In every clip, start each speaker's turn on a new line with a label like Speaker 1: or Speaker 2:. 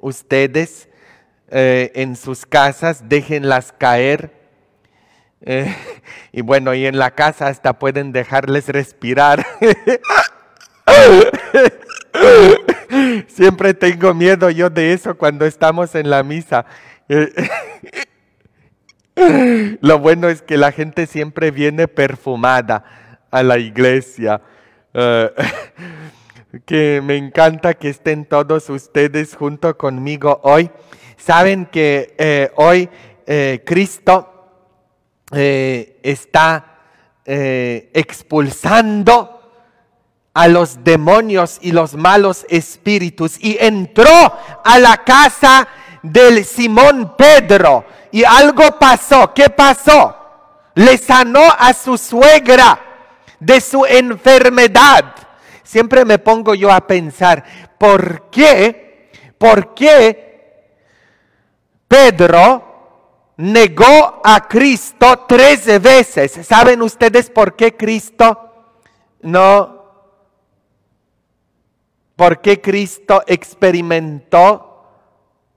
Speaker 1: ustedes eh, en sus casas, déjenlas caer. Eh, y bueno, y en la casa hasta pueden dejarles respirar. Siempre tengo miedo yo de eso cuando estamos en la misa. Lo bueno es que la gente siempre viene perfumada a la iglesia. Eh, que me encanta que estén todos ustedes junto conmigo hoy. Saben que eh, hoy eh, Cristo eh, está expulsando a los demonios y los malos espíritus y entró a la casa del Simón Pedro y algo pasó. ¿Qué pasó? Le sanó a su suegra de su enfermedad siempre me pongo yo a pensar, ¿por qué? ¿Por qué Pedro negó a Cristo tres veces? ¿Saben ustedes por qué Cristo no por qué Cristo experimentó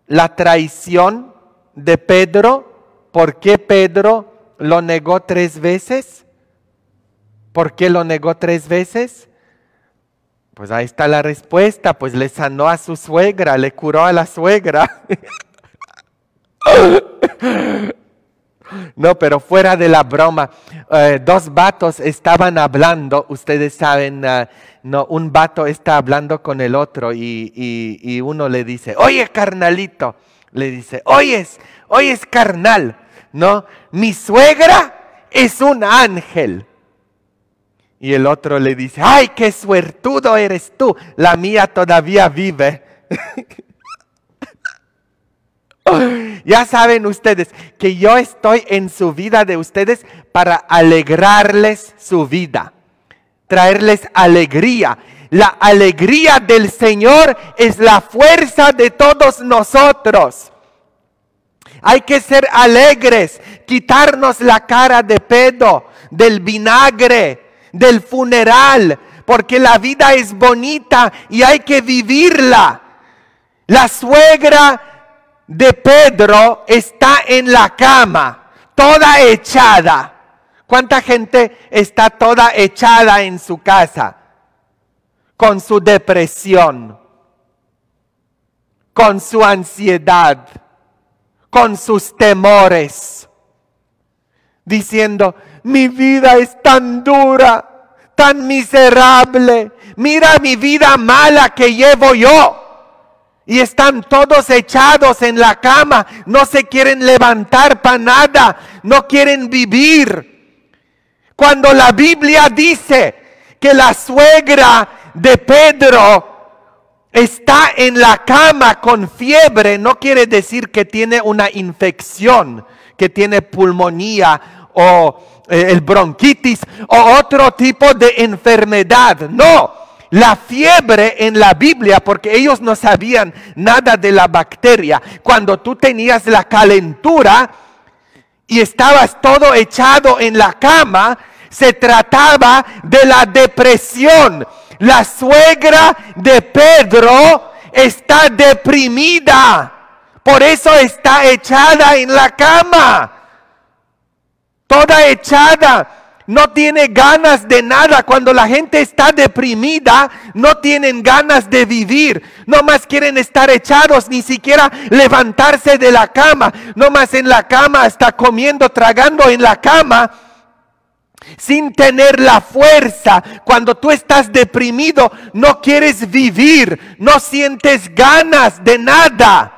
Speaker 1: la traición de Pedro, por qué Pedro lo negó tres veces, por qué lo negó tres veces, pues ahí está la respuesta, pues le sanó a su suegra, le curó a la suegra. No, pero fuera de la broma, eh, dos vatos estaban hablando, ustedes saben, eh, no, un vato está hablando con el otro y, y, uno le dice, oye carnalito, le dice, oyes, oyes carnal, ¿no? Mi suegra es un ángel. Y el otro le dice, ay, qué suertudo eres tú, la mía todavía vive. ya saben ustedes que yo estoy en su vida de ustedes para alegrarles su vida, traerles alegría. La alegría del Señor es la fuerza de todos nosotros. Hay que ser alegres, quitarnos la cara de pedo, del vinagre, del funeral, porque la vida es bonita y hay que vivirla. La suegra de Pedro está en la cama, toda echada. ¿Cuánta gente está toda echada en su casa? Con su depresión, con su ansiedad, con sus temores, diciendo, mi vida es tan dura, tan miserable, mira mi vida mala que llevo yo. Y están todos echados en la cama, no se quieren levantar para nada, no quieren vivir. Cuando la Biblia dice que la suegra de Pedro está en la cama con fiebre, no quiere decir que tiene una infección, que tiene pulmonía o eh, el bronquitis o otro tipo de enfermedad. No, la fiebre en la Biblia, porque ellos no sabían nada de la bacteria. Cuando tú tenías la calentura y estabas todo echado en la cama, se trataba de la depresión. La suegra de Pedro está deprimida, por eso está echada en la cama toda echada. No tiene ganas de nada. Cuando la gente está deprimida, no tienen ganas de vivir. No más quieren estar echados, ni siquiera levantarse de la cama. No más en la cama, está comiendo, tragando en la cama sin tener la fuerza. Cuando tú estás deprimido, no quieres vivir, no sientes ganas de nada.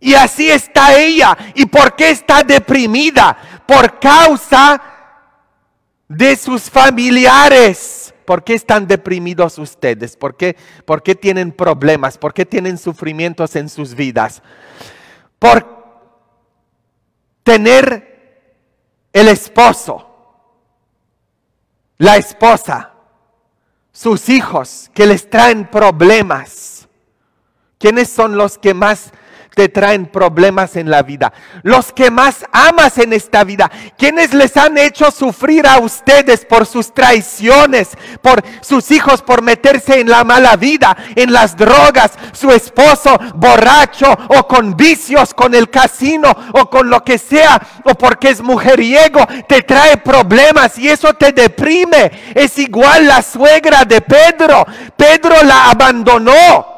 Speaker 1: Y así está ella. ¿Y por qué está deprimida? por causa de sus familiares. ¿Por qué están deprimidos ustedes? ¿Por qué, tienen problemas? ¿Por qué tienen sufrimientos en sus vidas? Por tener el esposo, la esposa, sus hijos que les traen problemas. ¿Quiénes son los que más te traen problemas en la vida, los que más amas en esta vida, quienes les han hecho sufrir a ustedes por sus traiciones, por sus hijos, por meterse en la mala vida, en las drogas, su esposo borracho o con vicios, con el casino o con lo que sea, o porque es mujeriego, te trae problemas y eso te deprime. Es igual la suegra de Pedro. Pedro la abandonó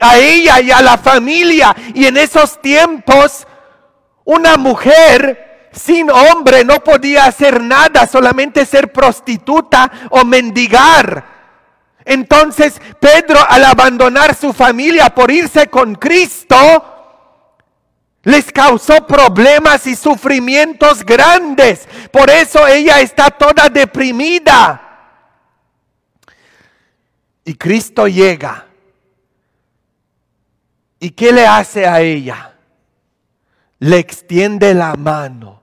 Speaker 1: a ella y a la familia. Y en esos tiempos, una mujer sin hombre no podía hacer nada, solamente ser prostituta o mendigar. Entonces Pedro, al abandonar su familia por irse con Cristo, les causó problemas y sufrimientos grandes. Por eso ella está toda deprimida. Y Cristo llega ¿Y qué le hace a ella? Le extiende la mano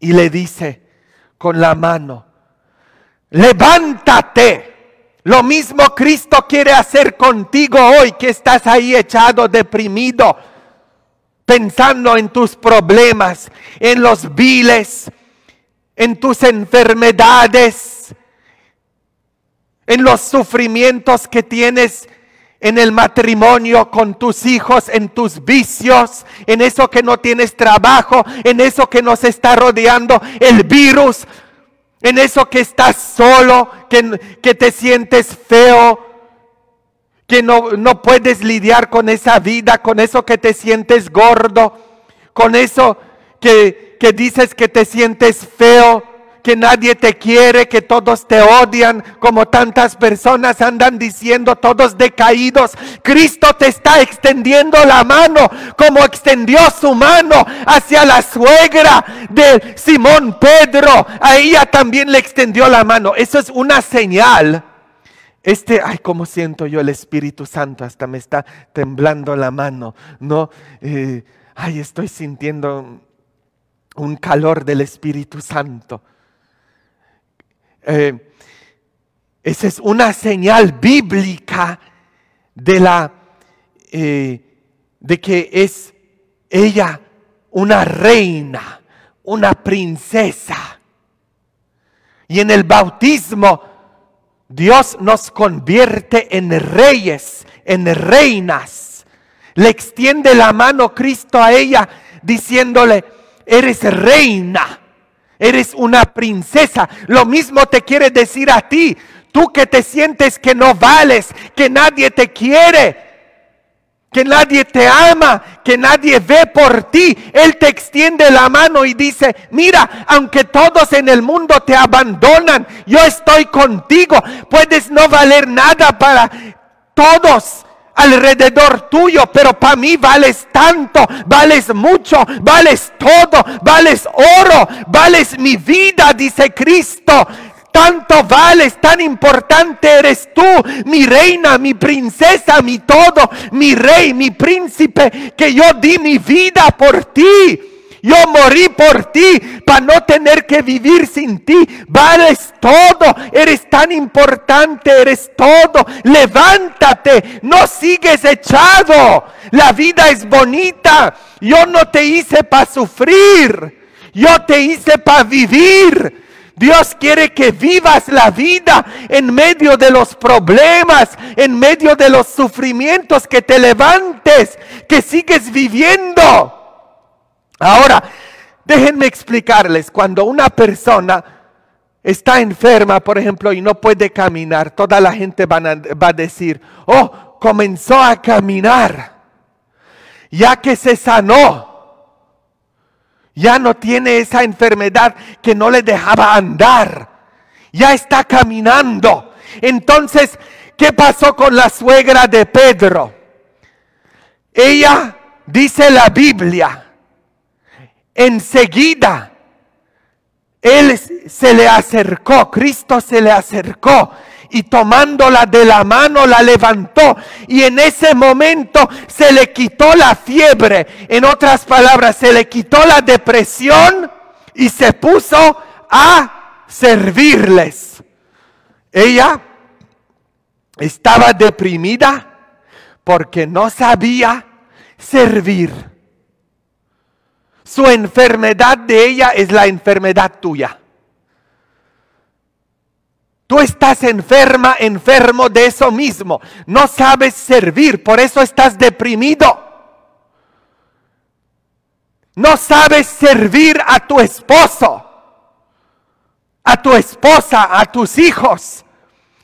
Speaker 1: y le dice con la mano, levántate. Lo mismo Cristo quiere hacer contigo hoy que estás ahí echado, deprimido, pensando en tus problemas, en los viles, en tus enfermedades, en los sufrimientos que tienes en el matrimonio, con tus hijos, en tus vicios, en eso que no tienes trabajo, en eso que nos está rodeando el virus, en eso que estás solo, que, te sientes feo, que no, puedes lidiar con esa vida, con eso que te sientes gordo, con eso que dices que te sientes feo que nadie te quiere, que todos te odian, como tantas personas andan diciendo, todos decaídos. Cristo te está extendiendo la mano, como extendió su mano hacia la suegra de Simón Pedro. A ella también le extendió la mano. Eso es una señal. Este, ay, cómo siento yo el Espíritu Santo, hasta me está temblando la mano, ¿no? Eh, ay, estoy sintiendo un calor del Espíritu Santo. Eh, esa es una señal bíblica de la eh, de que es ella una reina, una princesa. Y en el bautismo Dios nos convierte en reyes, en reinas. Le extiende la mano Cristo a ella diciéndole, eres reina. Eres una princesa. Lo mismo te quiere decir a ti. Tú que te sientes que no vales, que nadie te quiere, que nadie te ama, que nadie ve por ti. Él te extiende la mano y dice, mira, aunque todos en el mundo te abandonan, yo estoy contigo. Puedes no valer nada para todos, alrededor tuyo, pero para mí vales tanto, vales mucho, vales todo, vales oro, vales mi vida, dice Cristo. Tanto vales, tan importante eres tú, mi reina, mi princesa, mi todo, mi rey, mi príncipe, que yo di mi vida por ti. Yo morí por ti para no tener que vivir sin ti. Vales todo. Eres tan importante. Eres todo. Levántate. No sigues echado. La vida es bonita. Yo no te hice para sufrir. Yo te hice para vivir. Dios quiere que vivas la vida en medio de los problemas, en medio de los sufrimientos, que te levantes, que sigues viviendo. Ahora, déjenme explicarles, cuando una persona está enferma, por ejemplo, y no puede caminar, toda la gente va a, decir, oh, comenzó a caminar, ya que se sanó, ya no tiene esa enfermedad que no le dejaba andar, ya está caminando. Entonces, ¿qué pasó con la suegra de Pedro? Ella dice la Biblia enseguida él se le acercó, Cristo se le acercó y tomándola de la mano la levantó y en ese momento se le quitó la fiebre, en otras palabras, se le quitó la depresión y se puso a servirles. Ella estaba deprimida porque no sabía servir su enfermedad de ella es la enfermedad tuya. Tú estás enferma, enfermo de eso mismo. No sabes servir, por eso estás deprimido. No sabes servir a tu esposo, a tu esposa, a tus hijos,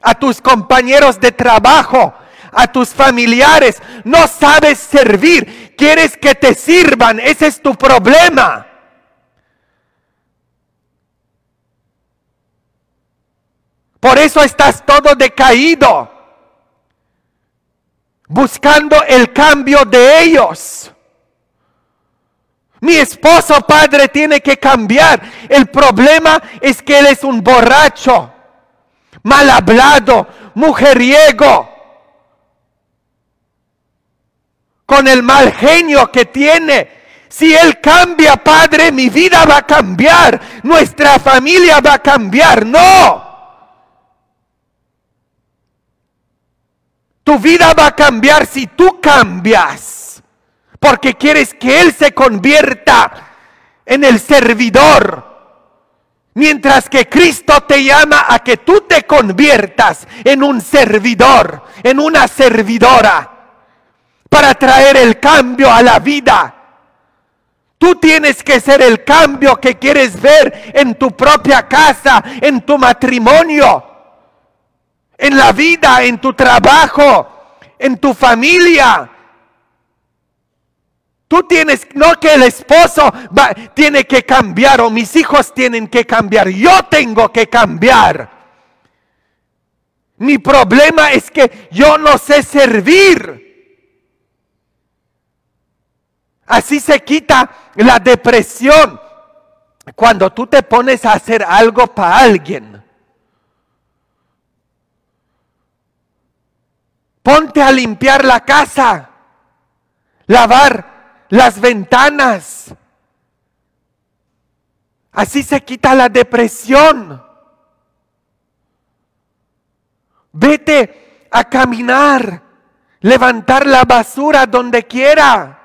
Speaker 1: a tus compañeros de trabajo, a tus familiares. No sabes servir. Quieres que te sirvan, ese es tu problema. Por eso estás todo decaído, buscando el cambio de ellos. Mi esposo padre tiene que cambiar. El problema es que él es un borracho, mal hablado, mujeriego. con el mal genio que tiene. Si Él cambia, Padre, mi vida va a cambiar, nuestra familia va a cambiar. No. Tu vida va a cambiar si tú cambias, porque quieres que Él se convierta en el servidor. Mientras que Cristo te llama a que tú te conviertas en un servidor, en una servidora para traer el cambio a la vida. Tú tienes que ser el cambio que quieres ver en tu propia casa, en tu matrimonio, en la vida, en tu trabajo, en tu familia. Tú tienes, no que el esposo tiene que cambiar o mis hijos tienen que cambiar, yo tengo que cambiar. Mi problema es que yo no sé servir. Así se quita la depresión cuando tú te pones a hacer algo para alguien. Ponte a limpiar la casa, lavar las ventanas. Así se quita la depresión. Vete a caminar, levantar la basura donde quiera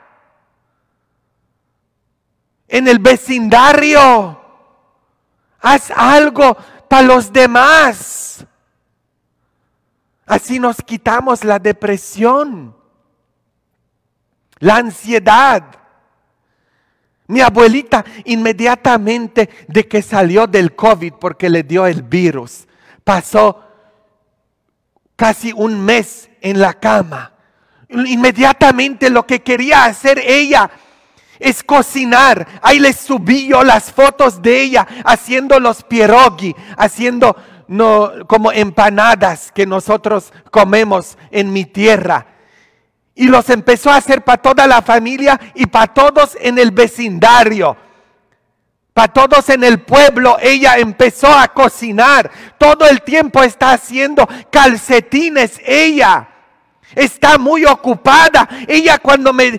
Speaker 1: en el vecindario. Haz algo para los demás. Así nos quitamos la depresión, la ansiedad. Mi abuelita inmediatamente de que salió del COVID porque le dio el virus, pasó casi un mes en la cama. Inmediatamente lo que quería hacer ella es cocinar. Ahí les subí yo las fotos de ella haciendo los pierogi, haciendo no, como empanadas que nosotros comemos en mi tierra. Y los empezó a hacer para toda la familia y para todos en el vecindario. Para todos en el pueblo, ella empezó a cocinar. Todo el tiempo está haciendo calcetines ella. Está muy ocupada. Ella cuando me,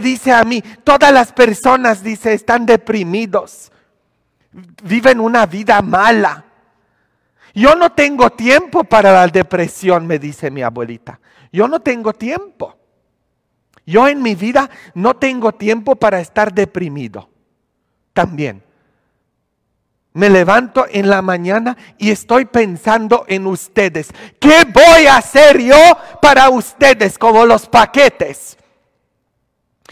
Speaker 1: dice a mí, todas las personas, dice, están deprimidos. Viven una vida mala. Yo no tengo tiempo para la depresión, me dice mi abuelita. Yo no tengo tiempo. Yo en mi vida no tengo tiempo para estar deprimido. También. Me levanto en la mañana y estoy pensando en ustedes. ¿Qué voy a hacer yo para ustedes como los paquetes?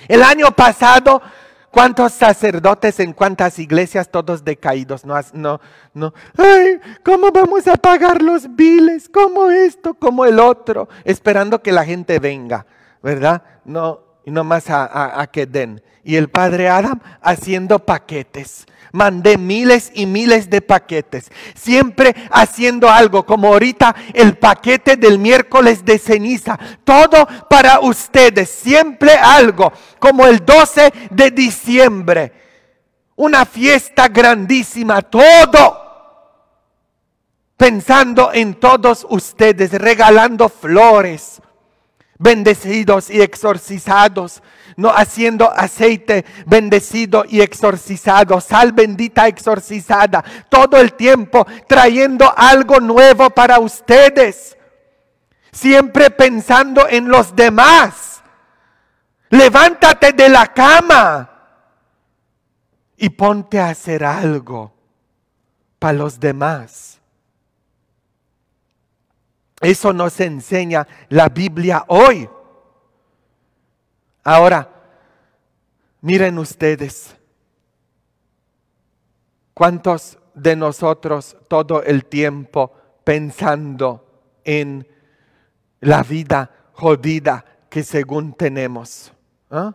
Speaker 1: El año pasado, ¿cuántos sacerdotes en cuántas iglesias todos decaídos? No, no, no. Ay, ¿cómo vamos a pagar los biles? ¿Cómo esto? ¿Cómo el otro? Esperando que la gente venga, ¿verdad? No, y no más a, a que den. Y el padre Adam haciendo paquetes mandé miles y miles de paquetes, siempre haciendo algo, como ahorita el paquete del miércoles de ceniza, todo para ustedes, siempre algo, como el 12 de diciembre, una fiesta grandísima, todo pensando en todos ustedes, regalando flores, bendecidos y exorcizados, no haciendo aceite bendecido y exorcizado, sal bendita exorcizada, todo el tiempo trayendo algo nuevo para ustedes, siempre pensando en los demás. Levántate de la cama y ponte a hacer algo para los demás. Eso nos enseña la Biblia hoy. Ahora, miren ustedes, cuántos de nosotros todo el tiempo pensando en la vida jodida que según tenemos. ¿Ah?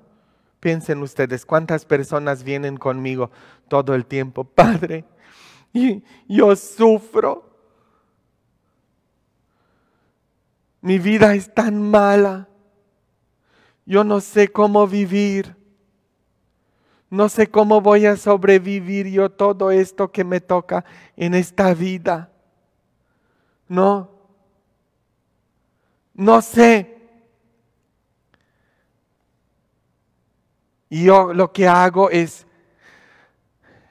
Speaker 1: Piensen ustedes, cuántas personas vienen conmigo todo el tiempo, Padre, y yo sufro. Mi vida es tan mala yo no sé cómo vivir, no sé cómo voy a sobrevivir yo todo esto que me toca en esta vida. No, no sé. Y yo lo que hago es,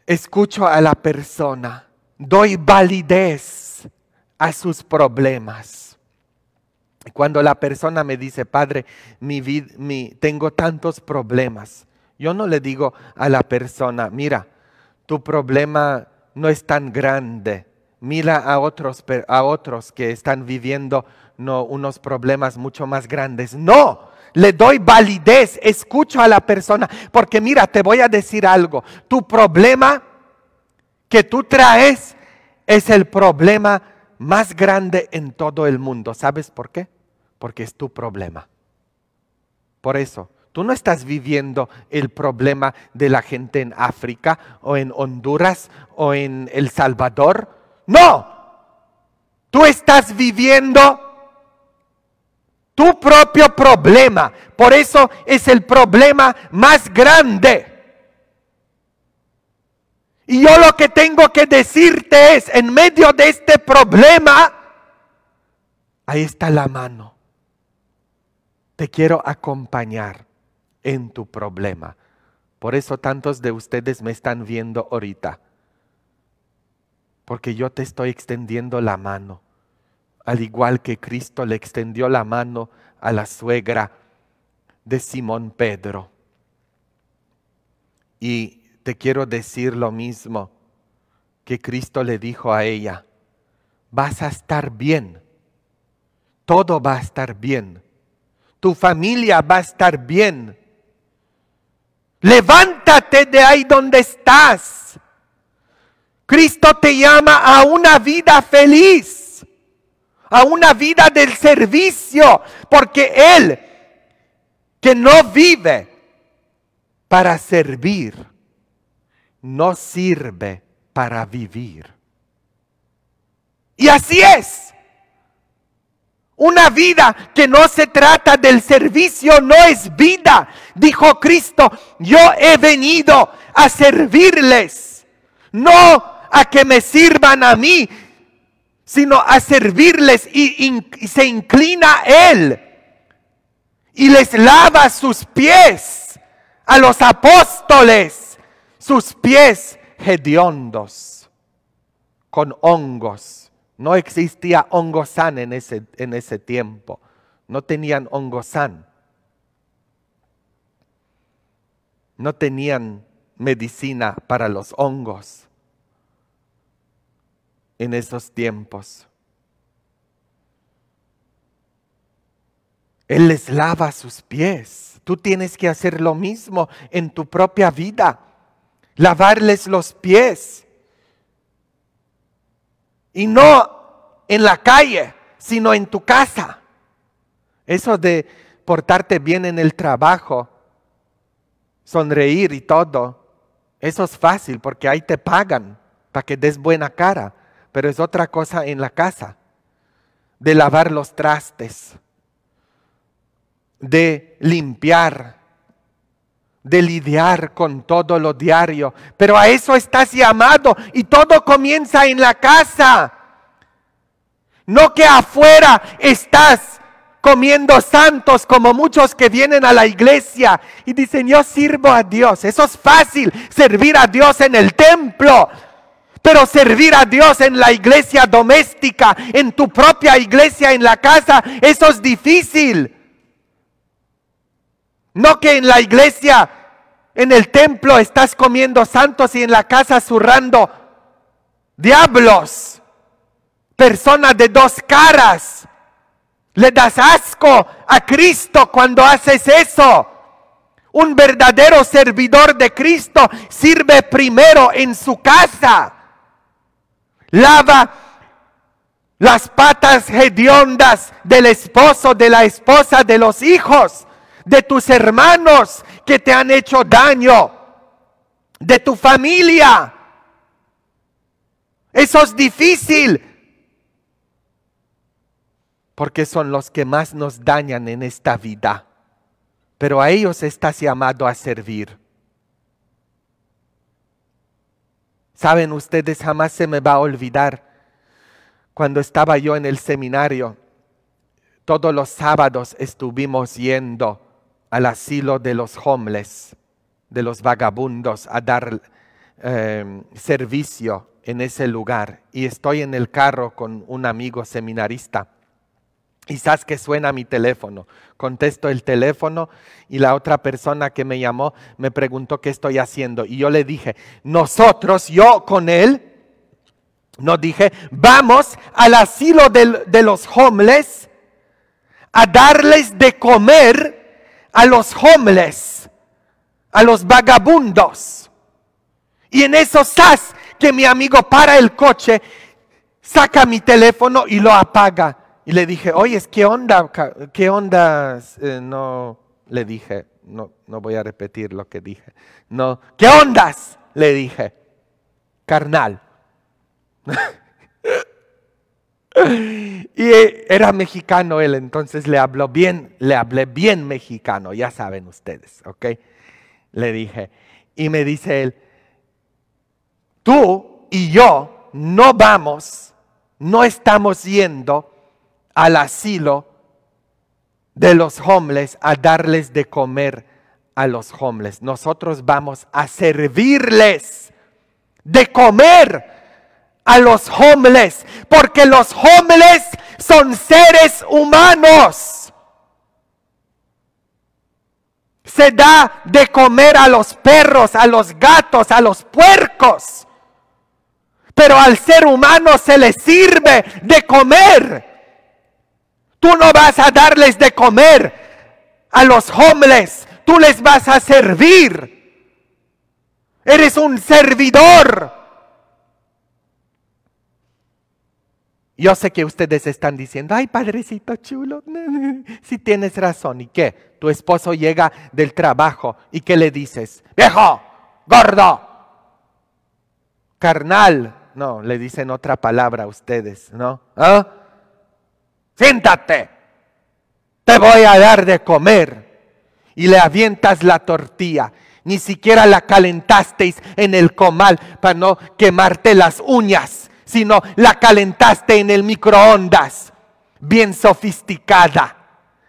Speaker 1: escucho a la persona, doy validez a sus problemas. Cuando la persona me dice, Padre, mi, tengo tantos problemas, yo no le digo a la persona, mira, tu problema no es tan grande, mira a otros, a otros que están viviendo unos problemas mucho más grandes. No, le doy validez, escucho a la persona, porque mira, te voy a decir algo, tu problema que tú traes es el problema más grande en todo el mundo. ¿Sabes por qué? porque es tu problema. Por eso, tú no estás viviendo el problema de la gente en África o en Honduras o en El Salvador. No, tú estás viviendo tu propio problema. Por eso es el problema más grande. Y yo lo que tengo que decirte es, en medio de este problema, ahí está la mano. Te quiero acompañar en tu problema. Por eso tantos de ustedes me están viendo ahorita. Porque yo te estoy extendiendo la mano. Al igual que Cristo le extendió la mano a la suegra de Simón Pedro. Y te quiero decir lo mismo que Cristo le dijo a ella. Vas a estar bien. Todo va a estar bien tu familia va a estar bien. Levántate de ahí donde estás. Cristo te llama a una vida feliz, a una vida del servicio, porque Él que no vive para servir, no sirve para vivir. Y así es. Una vida que no se trata del servicio no es vida. Dijo Cristo, yo he venido a servirles, no a que me sirvan a mí, sino a servirles y, se inclina Él y les lava sus pies a los apóstoles, sus pies hediondos, con hongos no existía hongo en ese, en ese tiempo. No tenían san. No tenían medicina para los hongos en esos tiempos. Él les lava sus pies. Tú tienes que hacer lo mismo en tu propia vida. Lavarles los pies y no en la calle, sino en tu casa. Eso de portarte bien en el trabajo, sonreír y todo, eso es fácil porque ahí te pagan para que des buena cara, pero es otra cosa en la casa, de lavar los trastes, de limpiar, de lidiar con todo lo diario. Pero a eso estás llamado y todo comienza en la casa. No que afuera estás comiendo santos como muchos que vienen a la iglesia y dicen, yo sirvo a Dios. Eso es fácil, servir a Dios en el templo. Pero servir a Dios en la iglesia doméstica, en tu propia iglesia, en la casa, eso es difícil. No que en la iglesia, en el templo estás comiendo santos y en la casa zurrando diablos, personas de dos caras. Le das asco a Cristo cuando haces eso. Un verdadero servidor de Cristo sirve primero en su casa. Lava las patas hediondas del esposo, de la esposa, de los hijos de tus hermanos que te han hecho daño, de tu familia. Eso es difícil. Porque son los que más nos dañan en esta vida. Pero a ellos estás llamado a servir. Saben ustedes, jamás se me va a olvidar cuando estaba yo en el seminario. Todos los sábados estuvimos yendo al asilo de los homeless, de los vagabundos, a dar eh, servicio en ese lugar. Y estoy en el carro con un amigo seminarista. Quizás que suena mi teléfono. Contesto el teléfono y la otra persona que me llamó me preguntó qué estoy haciendo. Y yo le dije, nosotros, yo con él, nos dije, vamos al asilo de, de los homeless a darles de comer a los homeless, a los vagabundos. Y en eso, sas, que mi amigo para el coche, saca mi teléfono y lo apaga. Y le dije, oye, ¿qué onda? ¿Qué onda? Eh, no, le dije, no, no voy a repetir lo que dije. No, ¿qué ondas? Le dije, carnal. Y eh, era mexicano él, entonces le habló bien, le hablé bien mexicano, ya saben ustedes, ¿ok? Le dije. Y me dice él, tú y yo no vamos, no estamos yendo al asilo de los homeless a darles de comer a los homeless. Nosotros vamos a servirles de comer a los homeless, porque los homeless son seres humanos. Se da de comer a los perros, a los gatos, a los puercos. Pero al ser humano se le sirve de comer. Tú no vas a darles de comer a los homeless, tú les vas a servir. Eres un servidor. Yo sé que ustedes están diciendo, ay, padrecito chulo, si tienes razón. ¿Y qué? Tu esposo llega del trabajo y ¿qué le dices? Viejo, gordo, carnal. No, le dicen otra palabra a ustedes, ¿no? ¿Ah? Siéntate, te voy a dar de comer. Y le avientas la tortilla ni siquiera la calentasteis en el comal para no quemarte las uñas sino la calentaste en el microondas, bien sofisticada,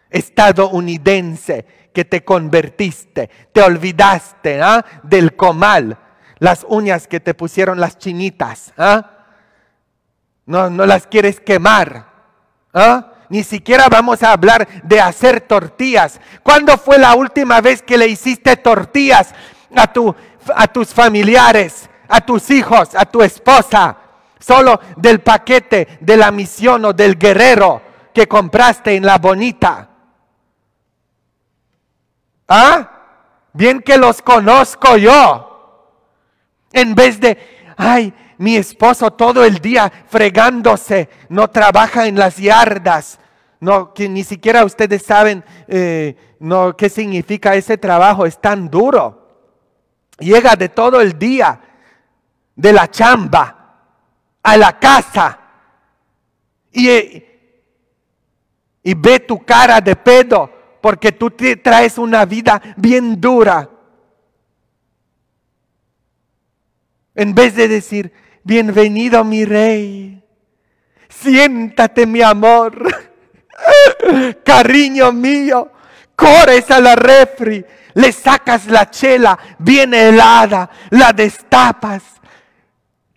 Speaker 1: estadounidense, que te convertiste, te olvidaste ¿ah? del comal, las uñas que te pusieron las chinitas, ¿ah? no, no las quieres quemar. ¿ah? Ni siquiera vamos a hablar de hacer tortillas. ¿Cuándo fue la última vez que le hiciste tortillas a, a tus familiares, a tus hijos, a tu esposa? solo del paquete de la misión o del guerrero que compraste en la bonita. ¿Ah? Bien que los conozco yo. En vez de, ay, mi esposo todo el día fregándose, no trabaja en las yardas. No, que ni siquiera ustedes saben eh, no, qué significa ese trabajo, es tan duro. Llega de todo el día, de la chamba, a la casa y, y ve tu cara de pedo porque tú te traes una vida bien dura. En vez de decir, bienvenido mi rey, siéntate mi amor, cariño mío, corres a la refri, le sacas la chela bien helada, la destapas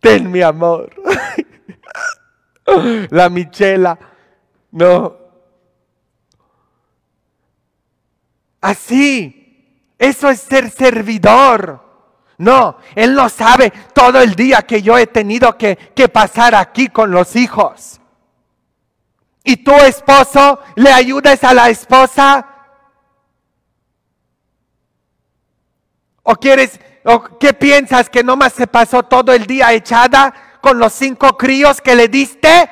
Speaker 1: Ten mi amor. La Michela. No. Así. Eso es ser servidor. No, Él no sabe todo el día que yo he tenido que, pasar aquí con los hijos. Y tu esposo le ayudas a la esposa. ¿O quieres qué piensas que nomás se pasó todo el día echada con los cinco críos que le diste?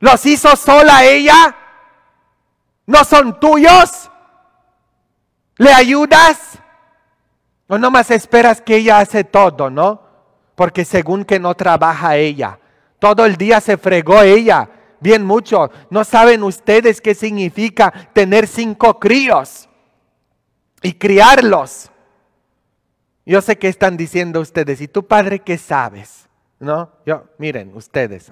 Speaker 1: ¿Los hizo sola ella? ¿No son tuyos? ¿Le ayudas? ¿O nomás esperas que ella hace todo, no? Porque según que no trabaja ella, todo el día se fregó ella, bien mucho. No saben ustedes qué significa tener cinco críos y criarlos. Yo sé que están diciendo ustedes, ¿y tu padre qué sabes? No, yo, miren, ustedes,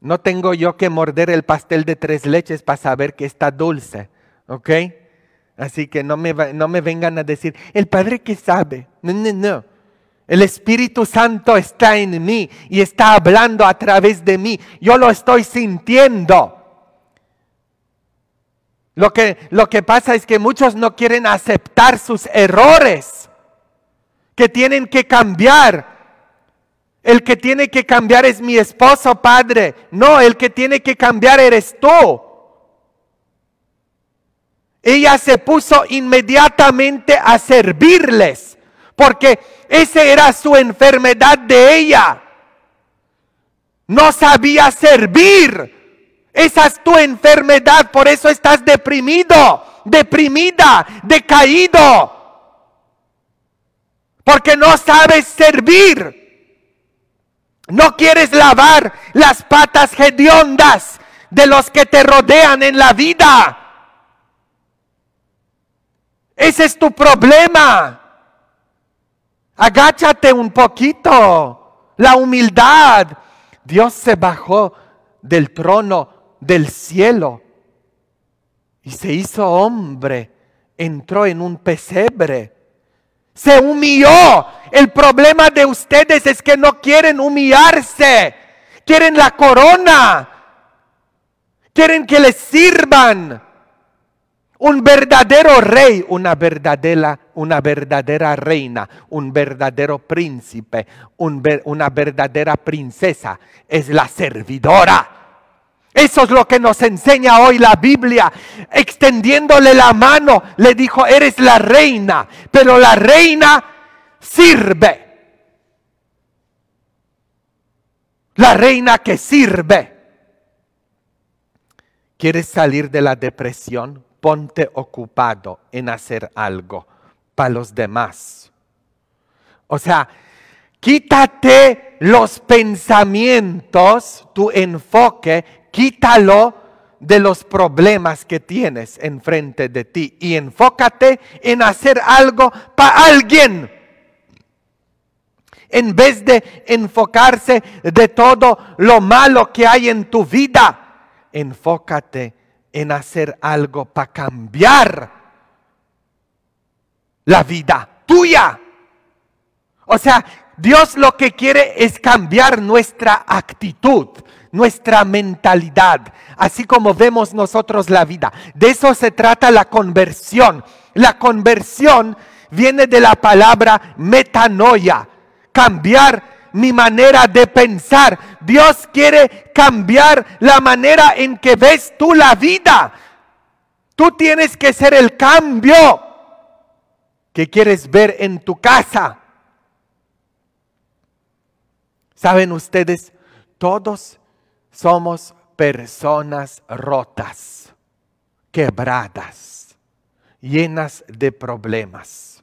Speaker 1: No tengo yo que morder el pastel de tres leches para saber que está dulce, ¿ok? Así que no me, no me vengan a decir, el Padre que sabe. No, no, no. El Espíritu Santo está en mí y está hablando a través de mí. Yo lo estoy sintiendo. Lo que, lo que pasa es que muchos no quieren aceptar sus errores, que tienen que cambiar. El que tiene que cambiar es mi esposo, padre. No, el que tiene que cambiar eres tú. Ella se puso inmediatamente a servirles, porque esa era su enfermedad de ella. No sabía servir. Esa es tu enfermedad, por eso estás deprimido, deprimida, decaído. Porque no sabes servir. No quieres lavar las patas hediondas de los que te rodean en la vida. Ese es tu problema. Agáchate un poquito. La humildad. Dios se bajó del trono del cielo y se hizo hombre, entró en un pesebre, se humilló. El problema de ustedes es que no quieren humillarse, quieren la corona, quieren que les sirvan. Un verdadero rey, una verdadera, una verdadera reina, un verdadero príncipe, una verdadera princesa es la servidora. Eso es lo que nos enseña hoy la Biblia. Extendiéndole la mano, le dijo, eres la reina, pero la reina sirve. La reina que sirve. ¿Quieres salir de la depresión? Ponte ocupado en hacer algo para los demás. O sea, quítate los pensamientos, tu enfoque Quítalo de los problemas que tienes enfrente de ti y enfócate en hacer algo para alguien. En vez de enfocarse de todo lo malo que hay en tu vida, enfócate en hacer algo para cambiar la vida tuya. O sea, Dios lo que quiere es cambiar nuestra actitud, nuestra mentalidad, así como vemos nosotros la vida. De eso se trata la conversión. La conversión viene de la palabra metanoia, cambiar mi manera de pensar. Dios quiere cambiar la manera en que ves tú la vida. Tú tienes que ser el cambio que quieres ver en tu casa Saben ustedes, todos somos personas rotas, quebradas, llenas de problemas.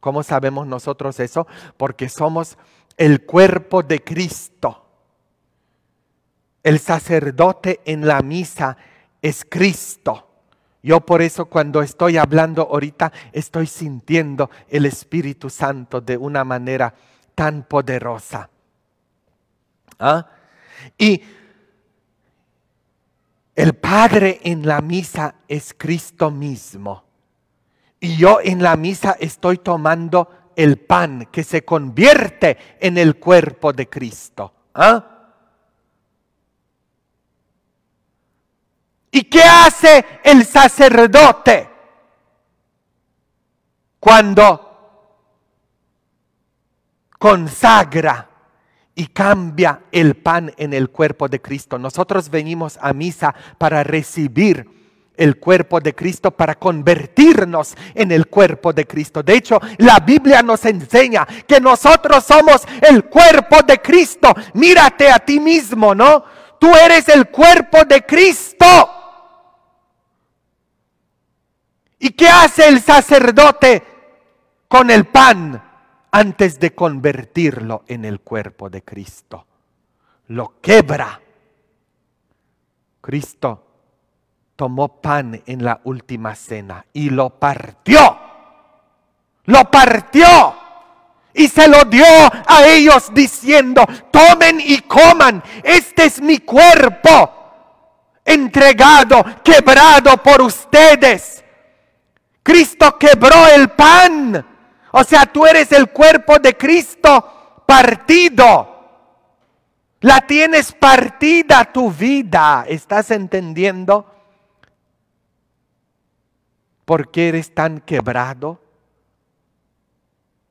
Speaker 1: ¿Cómo sabemos nosotros eso? Porque somos el cuerpo de Cristo. El sacerdote en la misa es Cristo. Yo por eso cuando estoy hablando ahorita estoy sintiendo el Espíritu Santo de una manera tan poderosa. ¿Ah? Y el Padre en la misa es Cristo mismo. Y yo en la misa estoy tomando el pan que se convierte en el cuerpo de Cristo. ¿Ah? ¿Y qué hace el sacerdote cuando consagra y cambia el pan en el cuerpo de Cristo. Nosotros venimos a misa para recibir el cuerpo de Cristo, para convertirnos en el cuerpo de Cristo. De hecho, la Biblia nos enseña que nosotros somos el cuerpo de Cristo. Mírate a ti mismo, ¿no? Tú eres el cuerpo de Cristo. ¿Y qué hace el sacerdote con el pan? antes de convertirlo en el cuerpo de Cristo. Lo quebra. Cristo tomó pan en la última cena y lo partió. Lo partió y se lo dio a ellos diciendo, tomen y coman, este es mi cuerpo entregado, quebrado por ustedes. Cristo quebró el pan o sea, tú eres el cuerpo de Cristo partido. La tienes partida tu vida. ¿Estás entendiendo? ¿Por qué eres tan quebrado?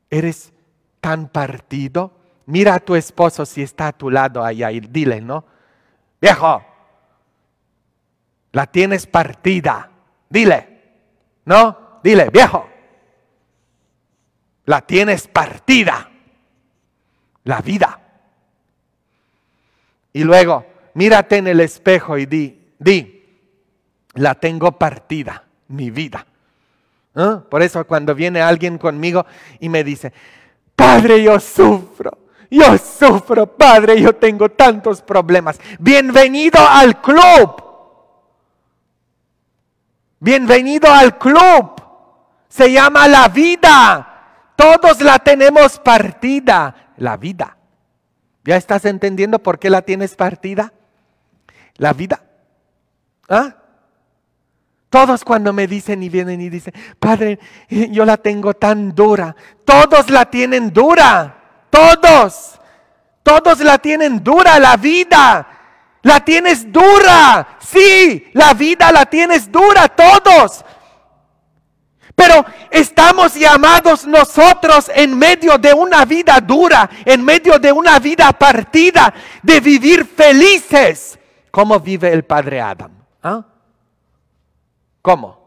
Speaker 1: ¿Eres tan partido? Mira a tu esposo si está a tu lado allá dile, ¿no? Viejo, la tienes partida. Dile, ¿no? Dile, viejo, la tienes partida. La vida. Y luego, mírate en el espejo y di, di, la tengo partida, mi vida. ¿Ah? Por eso cuando viene alguien conmigo y me dice, Padre, yo sufro, yo sufro, Padre, yo tengo tantos problemas. Bienvenido al club. Bienvenido al club. Se llama la vida. Todos la tenemos partida, la vida. ¿Ya estás entendiendo por qué la tienes partida? La vida. ¿Ah? Todos cuando me dicen y vienen y dicen, Padre, eh, yo la tengo tan dura. Todos la tienen dura. Todos. Todos la tienen dura la vida. La tienes dura. Sí, la vida la tienes dura. Todos. Pero estamos llamados nosotros en medio de una vida dura, en medio de una vida partida, de vivir felices. ¿Cómo vive el padre Adam? ¿Ah? ¿Cómo?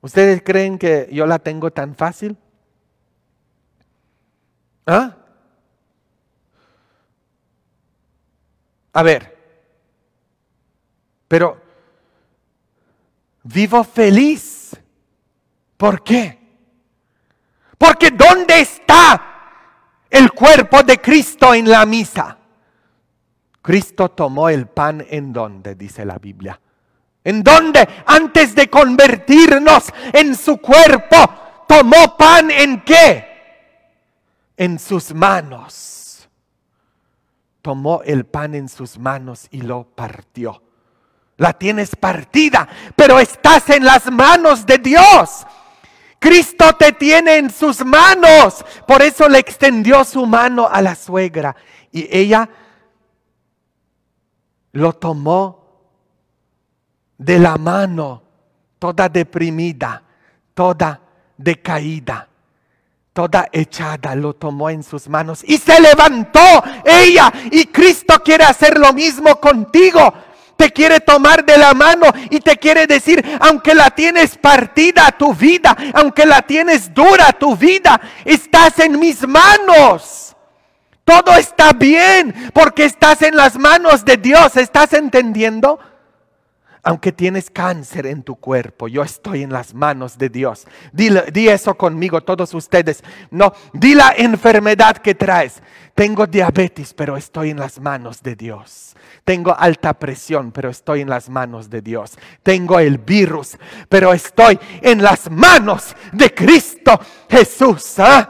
Speaker 1: ¿Ustedes creen que yo la tengo tan fácil? ¿Ah? A ver, pero vivo feliz. ¿Por qué? Porque ¿dónde está el cuerpo de Cristo en la misa? Cristo tomó el pan en donde, dice la Biblia. En dónde? antes de convertirnos en su cuerpo, tomó pan en qué? En sus manos. Tomó el pan en sus manos y lo partió la tienes partida, pero estás en las manos de Dios. Cristo te tiene en sus manos. Por eso le extendió su mano a la suegra y ella lo tomó de la mano, toda deprimida, toda decaída, toda echada, lo tomó en sus manos y se levantó ella. Y Cristo quiere hacer lo mismo contigo te quiere tomar de la mano y te quiere decir, aunque la tienes partida tu vida, aunque la tienes dura tu vida, estás en mis manos. Todo está bien porque estás en las manos de Dios, ¿estás entendiendo? Aunque tienes cáncer en tu cuerpo, yo estoy en las manos de Dios. di eso conmigo, todos ustedes. No, di la enfermedad que traes. Tengo diabetes, pero estoy en las manos de Dios. Tengo alta presión, pero estoy en las manos de Dios. Tengo el virus, pero estoy en las manos de Cristo Jesús. ¿ah?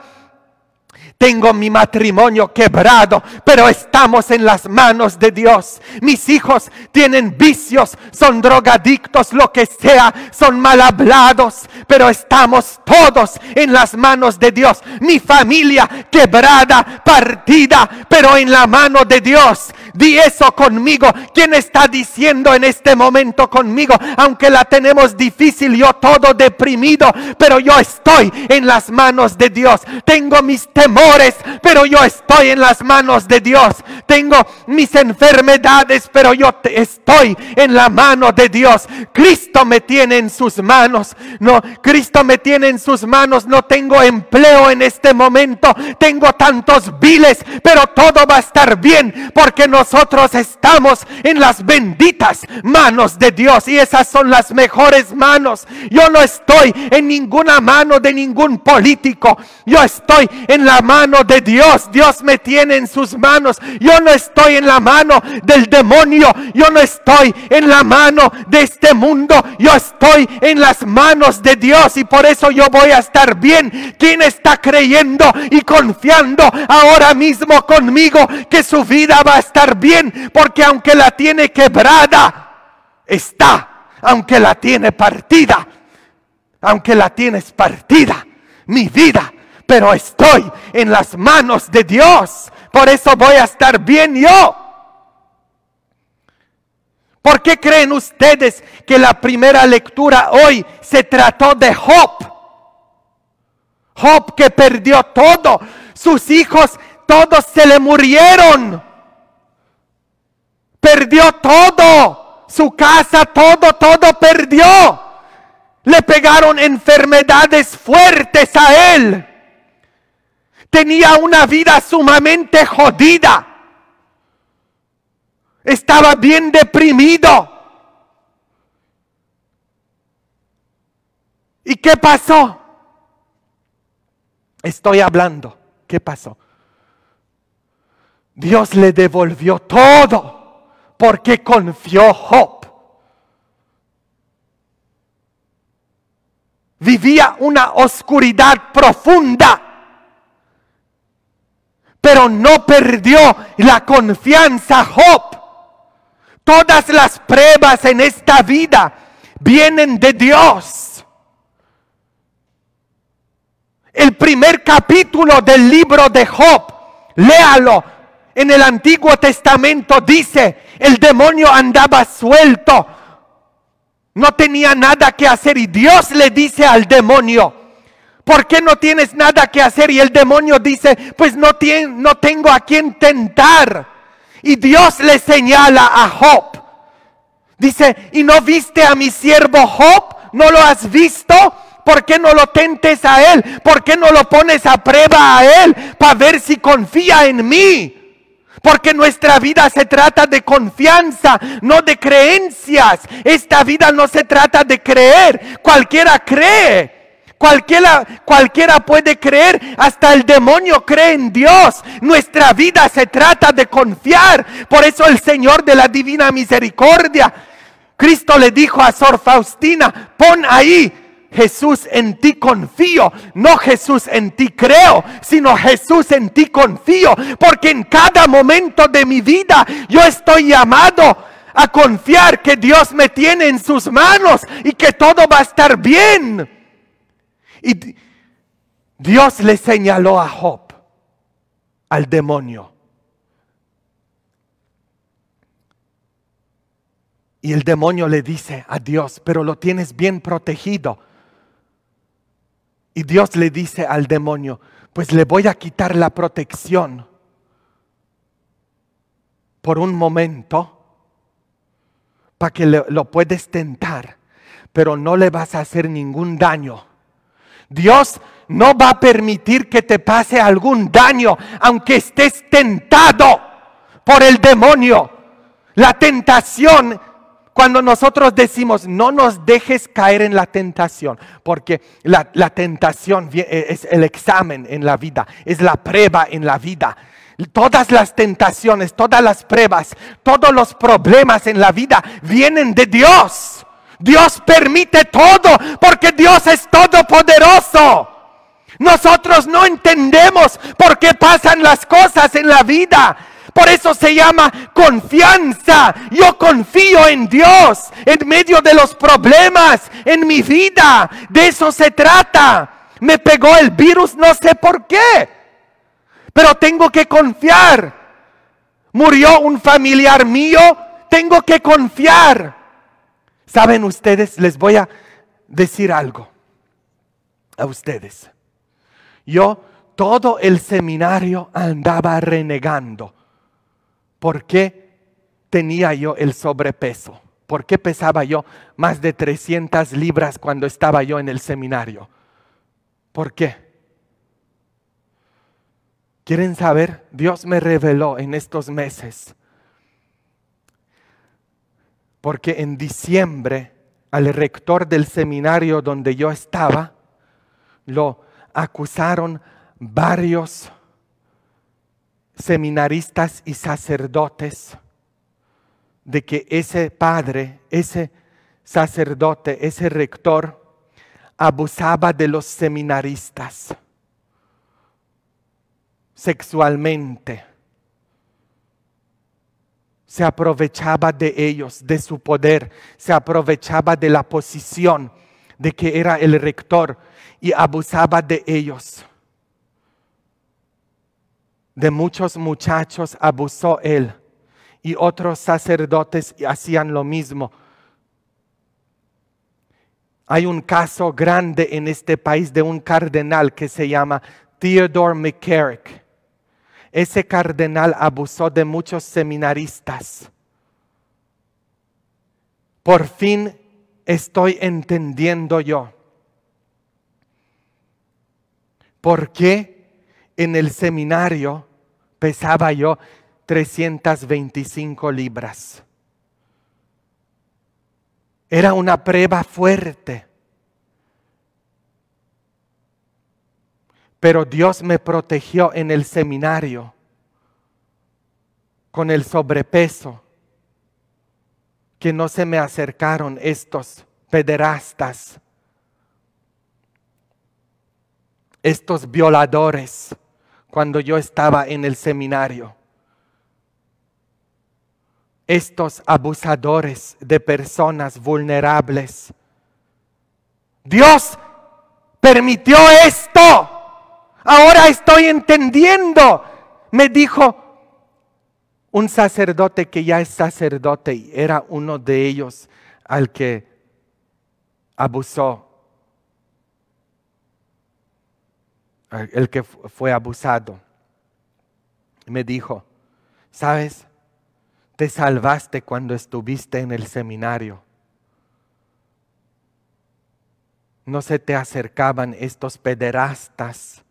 Speaker 1: Tengo mi matrimonio quebrado, pero estamos en las manos de Dios. Mis hijos tienen vicios, son drogadictos, lo que sea, son mal hablados, pero estamos todos en las manos de Dios. Mi familia quebrada, partida, pero en la mano de Dios. Di eso conmigo. ¿Quién está diciendo en este momento conmigo? Aunque la tenemos difícil, yo todo deprimido, pero yo estoy en las manos de Dios. Tengo mis temores pero yo estoy en las manos de Dios. Tengo mis enfermedades, pero yo estoy en la mano de Dios. Cristo me tiene en sus manos. No, Cristo me tiene en sus manos. No tengo empleo en este momento. Tengo tantos viles, pero todo va a estar bien porque nosotros estamos en las benditas manos de Dios y esas son las mejores manos. Yo no estoy en ninguna mano de ningún político. Yo estoy en la mano mano de Dios. Dios me tiene en sus manos. Yo no estoy en la mano del demonio. Yo no estoy en la mano de este mundo. Yo estoy en las manos de Dios y por eso yo voy a estar bien. ¿Quién está creyendo y confiando ahora mismo conmigo que su vida va a estar bien? Porque aunque la tiene quebrada, está. Aunque la tiene partida, aunque la tienes partida, mi vida pero estoy en las manos de Dios. Por eso voy a estar bien yo. ¿Por qué creen ustedes que la primera lectura hoy se trató de Job? Job que perdió todo, sus hijos todos se le murieron. Perdió todo, su casa, todo, todo perdió. Le pegaron enfermedades fuertes a él tenía una vida sumamente jodida. Estaba bien deprimido. ¿Y qué pasó? Estoy hablando. ¿Qué pasó? Dios le devolvió todo porque confió Job. Vivía una oscuridad profunda pero no perdió la confianza Job. Todas las pruebas en esta vida vienen de Dios. El primer capítulo del libro de Job, léalo, en el Antiguo Testamento dice, el demonio andaba suelto, no tenía nada que hacer y Dios le dice al demonio, ¿Por qué no tienes nada que hacer? Y el demonio dice, pues no, tiene, no tengo a quien tentar. Y Dios le señala a Job. Dice, ¿y no viste a mi siervo Job? ¿No lo has visto? ¿Por qué no lo tentes a él? ¿Por qué no lo pones a prueba a él para ver si confía en mí? Porque nuestra vida se trata de confianza, no de creencias. Esta vida no se trata de creer. Cualquiera cree. Cualquiera, cualquiera puede creer, hasta el demonio cree en Dios. Nuestra vida se trata de confiar. Por eso el Señor de la Divina Misericordia, Cristo le dijo a Sor Faustina, pon ahí Jesús en ti confío, no Jesús en ti creo, sino Jesús en ti confío, porque en cada momento de mi vida yo estoy llamado a confiar que Dios me tiene en sus manos y que todo va a estar bien. Y Dios le señaló a Job, al demonio. Y el demonio le dice a Dios, pero lo tienes bien protegido. Y Dios le dice al demonio, pues le voy a quitar la protección por un momento para que lo puedes tentar, pero no le vas a hacer ningún daño. Dios no va a permitir que te pase algún daño, aunque estés tentado por el demonio. La tentación, cuando nosotros decimos, no nos dejes caer en la tentación, porque la, tentación e, es el examen en la vida, es la prueba en la vida. Todas las tentaciones, todas las pruebas, todos los problemas en la vida vienen de Dios. Dios permite todo porque Dios es todopoderoso. Nosotros no entendemos por qué pasan las cosas en la vida. Por eso se llama confianza. Yo confío en Dios en medio de los problemas en mi vida. De eso se trata. Me pegó el virus, no sé por qué. Pero tengo que confiar. Murió un familiar mío, tengo que confiar. Saben ustedes, les voy a decir algo a ustedes. Yo todo el seminario andaba renegando. ¿Por qué tenía yo el sobrepeso? ¿Por qué pesaba yo más de 300 libras cuando estaba yo en el seminario? ¿Por qué? ¿Quieren saber? Dios me reveló en estos meses porque en diciembre al rector del seminario donde yo estaba lo acusaron varios seminaristas y sacerdotes de que ese padre, ese sacerdote, ese rector, abusaba de los seminaristas sexualmente se aprovechaba de ellos, de su poder, se aprovechaba de la posición de que era el rector y abusaba de ellos. De muchos muchachos abusó él y otros sacerdotes hacían lo mismo. Hay un caso grande en este país de un cardenal que se llama Theodore McCarrick ese cardenal abusó de muchos seminaristas. Por fin estoy entendiendo yo. ¿Por qué en el seminario pesaba yo 325 libras? Era una prueba fuerte. Pero Dios me protegió en el seminario con el sobrepeso, que no se me acercaron estos pederastas, estos violadores, cuando yo estaba en el seminario, estos abusadores de personas vulnerables. Dios permitió esto Ahora estoy entendiendo, me dijo un sacerdote que ya es sacerdote y era uno de ellos al que abusó, el que fue abusado. Me dijo, ¿sabes? Te salvaste cuando estuviste en el seminario. No se te acercaban estos pederastas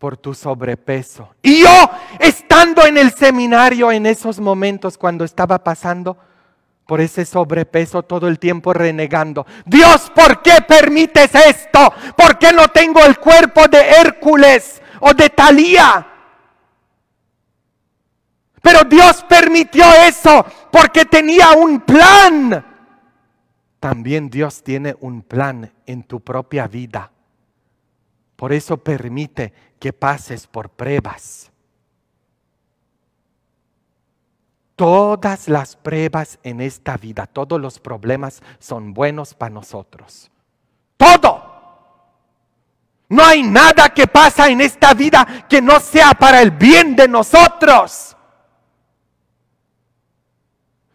Speaker 1: por tu sobrepeso. Y yo, estando en el seminario en esos momentos cuando estaba pasando por ese sobrepeso todo el tiempo renegando, Dios, ¿por qué permites esto? ¿Por qué no tengo el cuerpo de Hércules o de Talía? Pero Dios permitió eso porque tenía un plan. También Dios tiene un plan en tu propia vida por eso permite que pases por pruebas. Todas las pruebas en esta vida, todos los problemas son buenos para nosotros. Todo. No hay nada que pasa en esta vida que no sea para el bien de nosotros.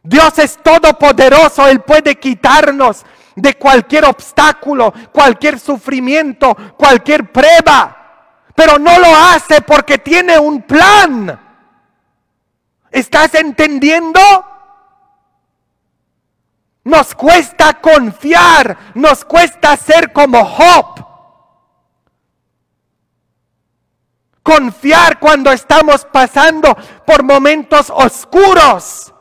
Speaker 1: Dios es todopoderoso, Él puede quitarnos de cualquier obstáculo, cualquier sufrimiento, cualquier prueba. Pero no lo hace porque tiene un plan. ¿Estás entendiendo? Nos cuesta confiar, nos cuesta ser como Job. Confiar cuando estamos pasando por momentos oscuros.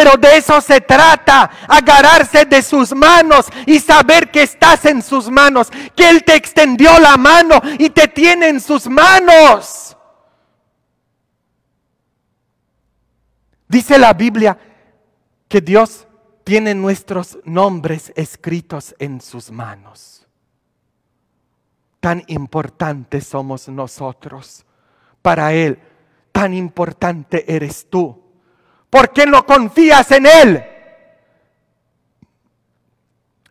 Speaker 1: Pero de eso se trata, agarrarse de sus manos y saber que estás en sus manos, que Él te extendió la mano y te tiene en sus manos. Dice la Biblia que Dios tiene nuestros nombres escritos en sus manos. Tan importantes somos nosotros para Él, tan importante eres tú ¿Por qué no confías en Él?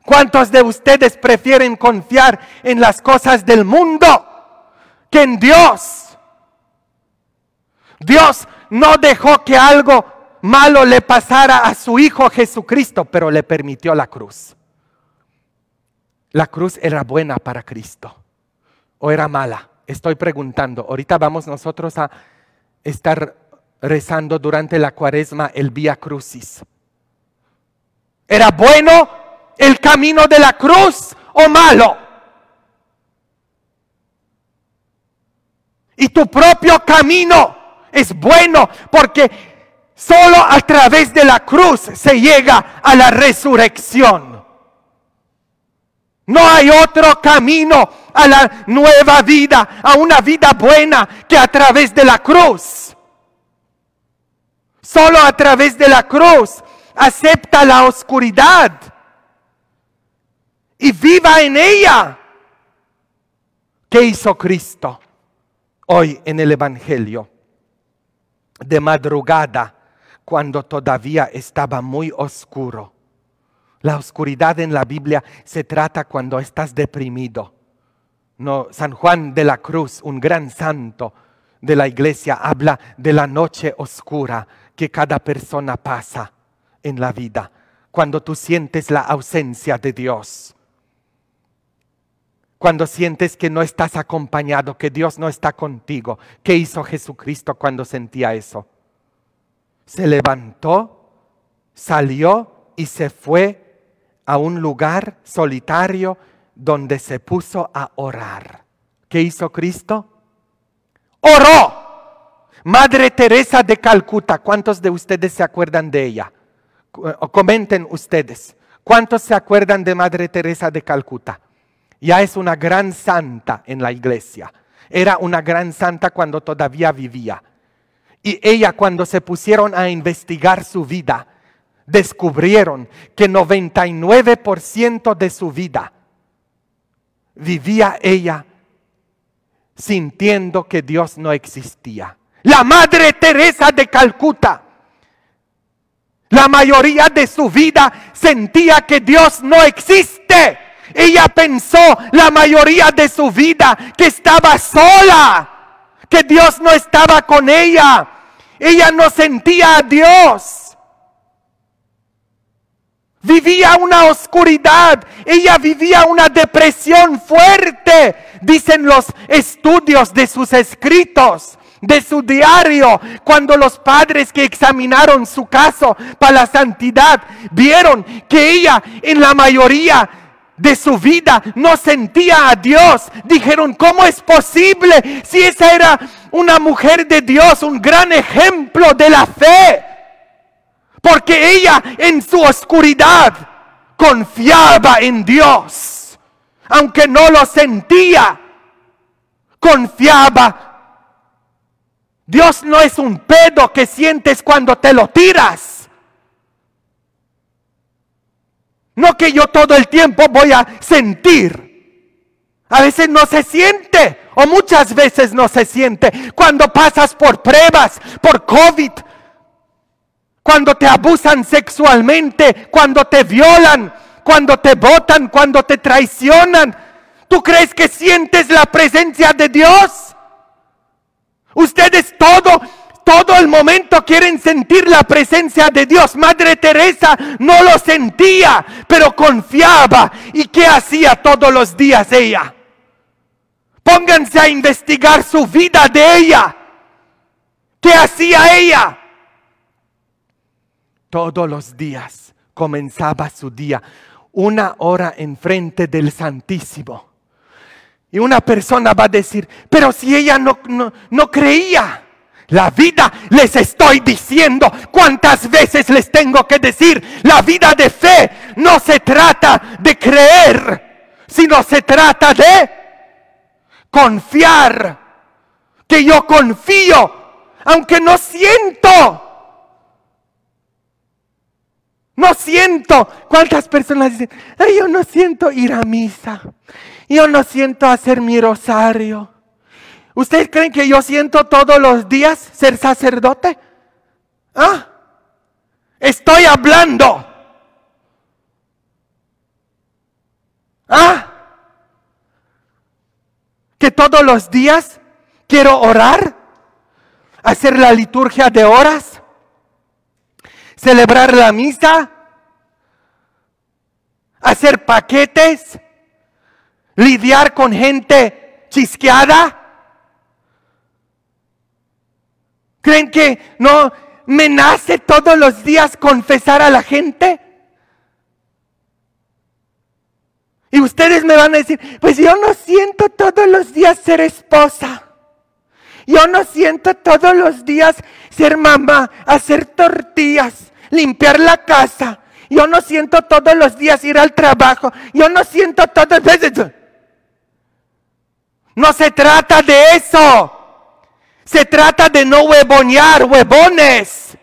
Speaker 1: ¿Cuántos de ustedes prefieren confiar en las cosas del mundo que en Dios? Dios no dejó que algo malo le pasara a su Hijo Jesucristo, pero le permitió la cruz. La cruz era buena para Cristo o era mala. Estoy preguntando. Ahorita vamos nosotros a estar rezando durante la cuaresma el Vía Crucis. ¿Era bueno el camino de la cruz o malo? Y tu propio camino es bueno porque solo a través de la cruz se llega a la resurrección. No hay otro camino a la nueva vida, a una vida buena que a través de la cruz. Solo a través de la cruz acepta la oscuridad y viva en ella. ¿Qué hizo Cristo hoy en el Evangelio? De madrugada, cuando todavía estaba muy oscuro. La oscuridad en la Biblia se trata cuando estás deprimido. San Juan de la Cruz, un gran santo de la iglesia, habla de la noche oscura, que cada persona pasa en la vida cuando tú sientes la ausencia de Dios. Cuando sientes que no estás acompañado, que Dios no está contigo. ¿Qué hizo Jesucristo cuando sentía eso? Se levantó, salió y se fue a un lugar solitario donde se puso a orar. ¿Qué hizo Cristo? Oró. Madre Teresa de Calcuta, ¿cuántos de ustedes se acuerdan de ella? Eh, comenten ustedes, ¿cuántos se acuerdan de Madre Teresa de Calcuta? Ya es una gran santa en la iglesia. Era una gran santa cuando todavía vivía. Y ella cuando se pusieron a investigar su vida, descubrieron que 99% de su vida vivía ella sintiendo que Dios no existía la Madre Teresa de Calcuta. La mayoría de su vida sentía que Dios no existe. Ella pensó la mayoría de su vida que estaba sola, que Dios no estaba con ella. Ella no sentía a Dios. Vivía una oscuridad, ella vivía una depresión fuerte, dicen los estudios de sus escritos de su diario, cuando los padres que examinaron su caso para la santidad vieron que ella en la mayoría de su vida no sentía a Dios. Dijeron, ¿cómo es posible si esa era una mujer de Dios, un gran ejemplo de la fe? Porque ella en su oscuridad confiaba en Dios, aunque no lo sentía, confiaba Dios no es un pedo que sientes cuando te lo tiras. No que yo todo el tiempo voy a sentir. A veces no se siente o muchas veces no se siente. Cuando pasas por pruebas, por COVID, cuando te abusan sexualmente, cuando te violan, cuando te botan, cuando te traicionan. ¿Tú crees que sientes la presencia de Dios? Ustedes todo todo el momento quieren sentir la presencia de Dios. Madre Teresa no lo sentía, pero confiaba. ¿Y qué hacía todos los días ella? Pónganse a investigar su vida de ella. ¿Qué hacía ella? Todos los días comenzaba su día, una hora enfrente del Santísimo y una persona va a decir, pero si ella no, no, creía, la vida les estoy diciendo, cuántas veces les tengo que decir, la vida de fe no se trata de creer, sino se trata de confiar, que yo confío, aunque no siento. No siento. ¿Cuántas personas dicen, yo no siento ir a misa? Yo no siento hacer mi rosario. ¿Ustedes creen que yo siento todos los días ser sacerdote? ¿Ah? Estoy hablando. ¿Ah? Que todos los días quiero orar, hacer la liturgia de horas, celebrar la misa, hacer paquetes lidiar con gente chisqueada. ¿Creen que no me nace todos los días confesar a la gente? Y ustedes me van a decir, pues yo no siento todos los días ser esposa. Yo no siento todos los días ser mamá, hacer tortillas, limpiar la casa. Yo no siento todos los días ir al trabajo. Yo no siento todos los días... No se trata de eso. Se trata de no huevonear, huevones.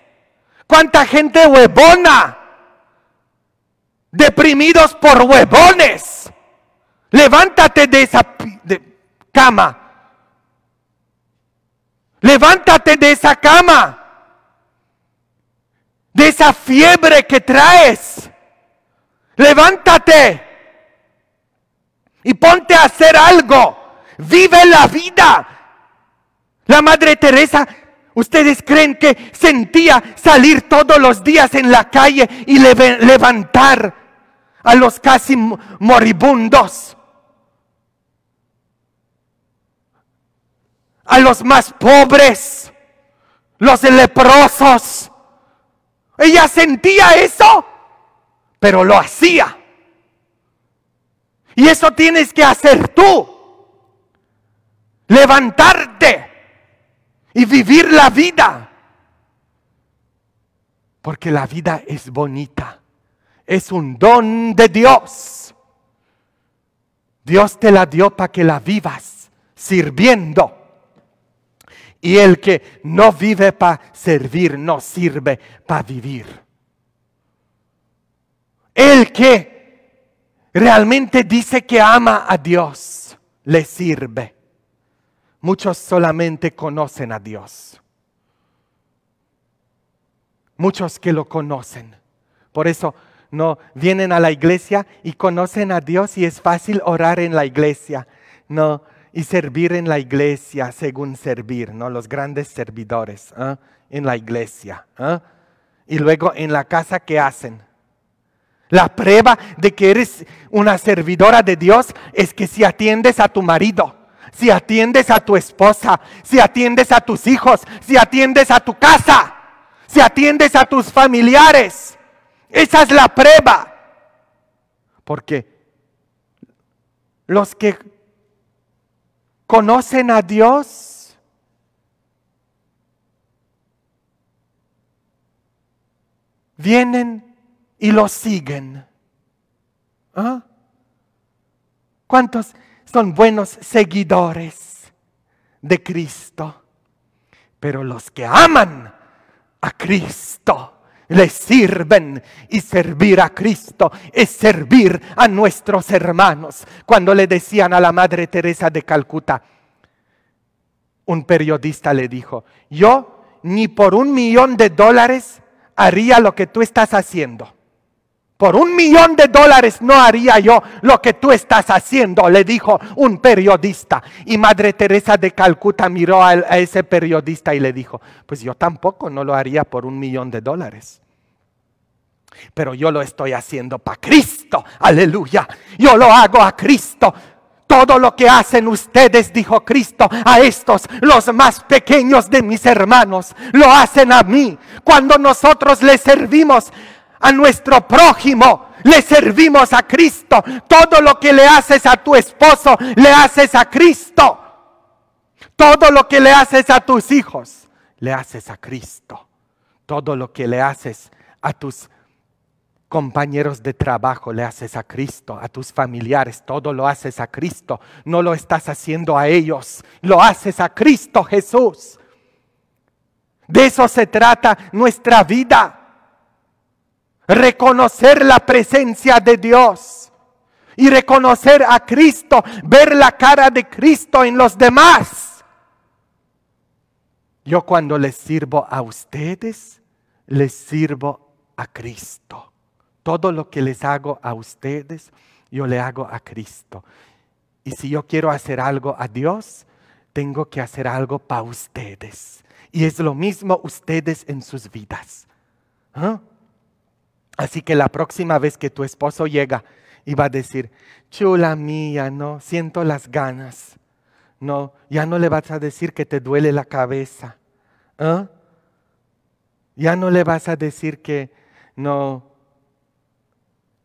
Speaker 1: ¿Cuánta gente huevona? Deprimidos por huevones. Levántate de esa cama. Levántate de esa cama. De esa fiebre que traes. Levántate. Y ponte a hacer algo. Vive la vida. La Madre Teresa, ustedes creen que sentía salir todos los días en la calle y levantar a los casi moribundos, a los más pobres, los leprosos. Ella sentía eso, pero lo hacía. Y eso tienes que hacer tú levantarte y vivir la vida. Porque la vida es bonita, es un don de Dios. Dios te la dio para que la vivas sirviendo. Y el que no vive para servir, no sirve para vivir. El que realmente dice que ama a Dios, le sirve. Muchos solamente conocen a Dios. Muchos que lo conocen. Por eso no vienen a la iglesia y conocen a Dios y es fácil orar en la iglesia. No, y servir en la iglesia según servir, ¿no? Los grandes servidores ¿ah? en la iglesia. ¿ah? Y luego en la casa, ¿qué hacen? La prueba de que eres una servidora de Dios es que si atiendes a tu marido si atiendes a tu esposa, si atiendes a tus hijos, si atiendes a tu casa, si atiendes a tus familiares. Esa es la prueba. Porque los que conocen a Dios vienen y lo siguen. ¿Ah? ¿Cuántos son buenos seguidores de Cristo, pero los que aman a Cristo le sirven y servir a Cristo es servir a nuestros hermanos. Cuando le decían a la Madre Teresa de Calcuta, un periodista le dijo, yo ni por un millón de dólares haría lo que tú estás haciendo. Por un millón de dólares no haría yo lo que tú estás haciendo, le dijo un periodista. Y Madre Teresa de Calcuta miró a, ese periodista y le dijo, pues yo tampoco no lo haría por un millón de dólares. Pero yo lo estoy haciendo para Cristo, aleluya. Yo lo hago a Cristo, todo lo que hacen ustedes, dijo Cristo, a estos, los más pequeños de mis hermanos, lo hacen a mí. Cuando nosotros les servimos, a nuestro prójimo. Le servimos a Cristo. Todo lo que le haces a tu esposo, le haces a Cristo. Todo lo que le haces a tus hijos, le haces a Cristo. Todo lo que le haces a tus compañeros de trabajo le haces a Cristo, a tus familiares, todo lo haces a Cristo, no lo estás haciendo a ellos, lo haces a Cristo Jesús. De eso se trata nuestra vida reconocer la presencia de Dios y reconocer a Cristo, ver la cara de Cristo en los demás. Yo cuando les sirvo a ustedes, les sirvo a Cristo. Todo lo que les hago a ustedes, yo le hago a Cristo. Y si yo quiero hacer algo a Dios, tengo que hacer algo para ustedes. Y es lo mismo ustedes en sus vidas. ¿Ah? Así que la próxima vez que tu esposo llega y va a decir, chula mía, no, siento las ganas. No, ya no le vas a decir que te duele la cabeza. ¿eh? Ya no le vas a decir que no.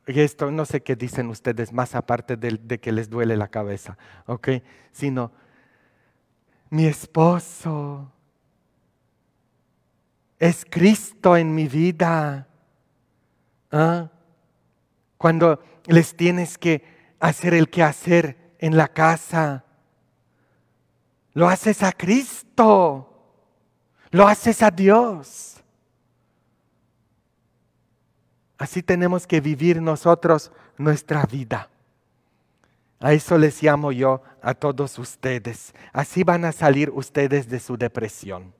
Speaker 1: Y esto no sé qué dicen ustedes más aparte de, de que les duele la cabeza, ¿ok? Sino, mi esposo es Cristo en mi vida Ah, cuando les tienes que hacer el quehacer en la casa. Lo haces a Cristo. Lo haces a Dios. Así tenemos que vivir nosotros nuestra vida. A eso les llamo yo a todos ustedes. Así van a salir ustedes de su depresión,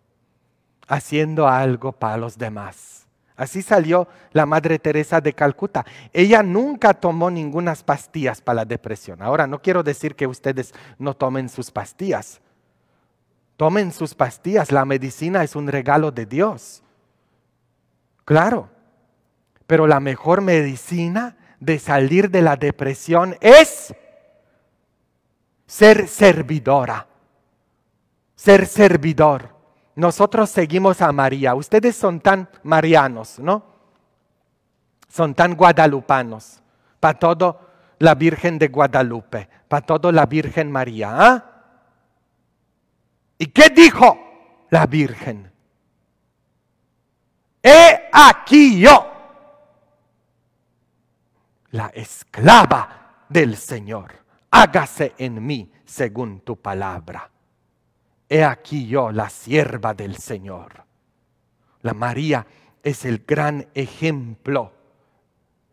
Speaker 1: haciendo algo para los demás. Así salió la Madre Teresa de Calcuta. Ella nunca tomó ninguna pastillas para la depresión. Ahora, no quiero decir que ustedes no tomen sus pastillas. Tomen sus pastillas. La medicina es un regalo de Dios. Claro. Pero la mejor medicina de salir de la depresión es ser servidora. Ser servidor nosotros seguimos a María. Ustedes son tan marianos, ¿no? Son tan guadalupanos. Para todo la Virgen de Guadalupe, para todo la Virgen María. ¿ah? ¿Y qué dijo la Virgen? He aquí yo, la esclava del Señor. Hágase en mí según tu palabra he aquí yo, la sierva del Señor. La María es el gran ejemplo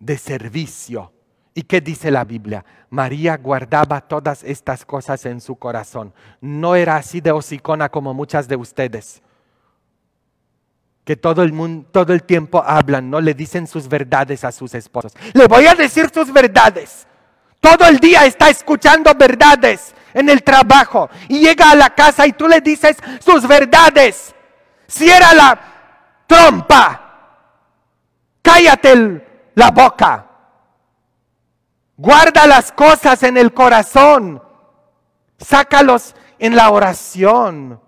Speaker 1: de servicio. ¿Y qué dice la Biblia? María guardaba todas estas cosas en su corazón. No era así de hocicona como muchas de ustedes, que todo el, mundo, todo el tiempo hablan, no le dicen sus verdades a sus esposos. Le voy a decir sus verdades. Todo el día está escuchando verdades en el trabajo y llega a la casa y tú le dices sus verdades. Cierra la trompa. Cállate la boca. Guarda las cosas en el corazón. Sácalos en la oración.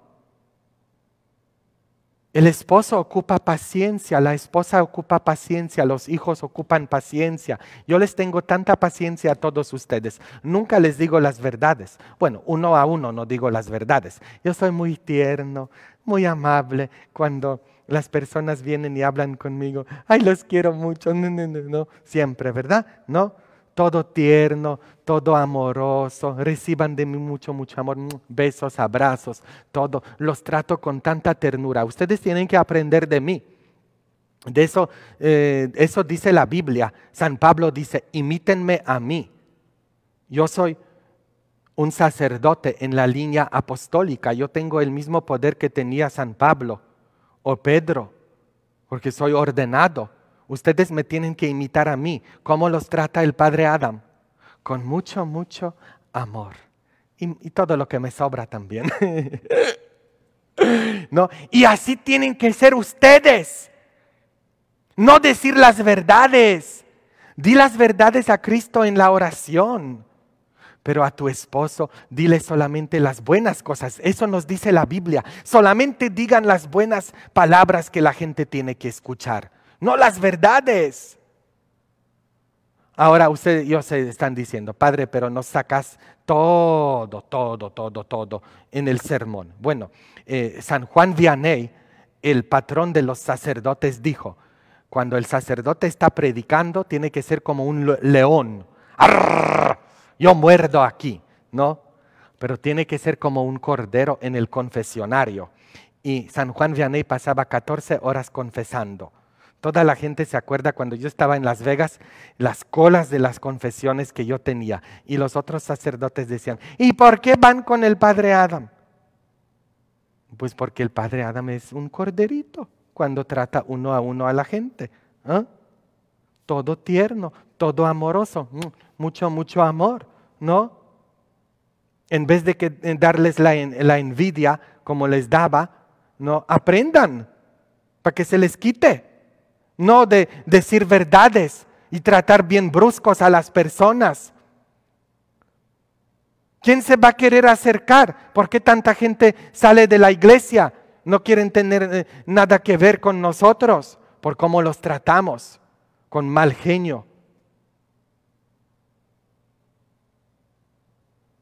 Speaker 1: El esposo ocupa paciencia, la esposa ocupa paciencia, los hijos ocupan paciencia. Yo les tengo tanta paciencia a todos ustedes. Nunca les digo las verdades. Bueno, uno a uno no digo las verdades. Yo soy muy tierno, muy amable cuando las personas vienen y hablan conmigo. Ay, los quiero mucho. No, no, no, Siempre, ¿verdad? No todo tierno, todo amoroso. Reciban de mí mucho, mucho amor, mm, besos, abrazos, todo. Los trato con tanta ternura. Ustedes tienen que aprender de mí. De eso, eh, eso dice la Biblia. San Pablo dice, imítenme a mí. Yo soy un sacerdote en la línea apostólica. Yo tengo el mismo poder que tenía San Pablo o Pedro, porque soy ordenado Ustedes me tienen que imitar a mí, como los trata el padre Adam, con mucho, mucho amor. Y, todo lo que me sobra también. ¿No? Y así tienen que ser ustedes. No decir las verdades. Di las verdades a Cristo en la oración. Pero a tu esposo dile solamente las buenas cosas. Eso nos dice la Biblia. Solamente digan las buenas palabras que la gente tiene que escuchar no las verdades. Ahora ustedes, yo se están diciendo, Padre, pero no sacas todo, todo, todo, todo en el sermón. Bueno, eh, San Juan Vianney, el patrón de los sacerdotes, dijo, cuando el sacerdote está predicando, tiene que ser como un león. yo muerdo aquí, ¿no? Pero tiene que ser como un cordero en el confesionario. Y San Juan Vianney pasaba 14 horas confesando. Toda la gente se acuerda cuando yo estaba en Las Vegas, las colas de las confesiones que yo tenía. Y los otros sacerdotes decían, ¿y por qué van con el padre Adam? Pues porque el padre Adam es un corderito cuando trata uno a uno a la gente. ¿ah? Todo tierno, todo amoroso, mm, mucho, mucho amor, ¿no? En vez de que eh, darles la, la envidia como les daba, ¿no? Aprendan para que se les quite no de decir verdades y tratar bien bruscos a las personas. ¿Quién se va a querer acercar? ¿Por qué tanta gente sale de la iglesia? No quieren tener eh, nada que ver con nosotros por cómo los tratamos, con mal genio.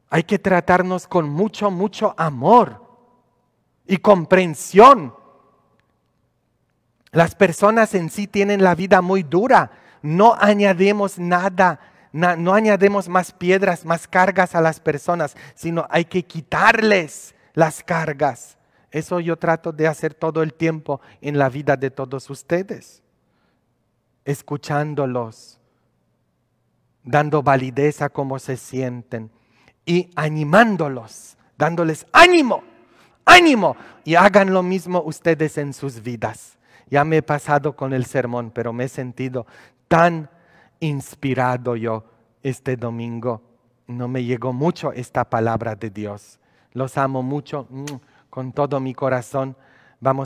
Speaker 1: Hay que tratarnos con mucho, mucho amor y comprensión las personas en sí tienen la vida muy dura. No añadimos nada, no añadimos más piedras, más cargas a las personas, sino hay que quitarles las cargas. Eso yo trato de hacer todo el tiempo en la vida de todos ustedes, escuchándolos, dando validez a cómo se sienten y animándolos, dándoles ánimo, ánimo, y hagan lo mismo ustedes en sus vidas. Ya me he pasado con el sermón, pero me he sentido tan inspirado yo este domingo. No me llegó mucho esta palabra de Dios. Los amo mucho, mm, con todo mi corazón. Vamos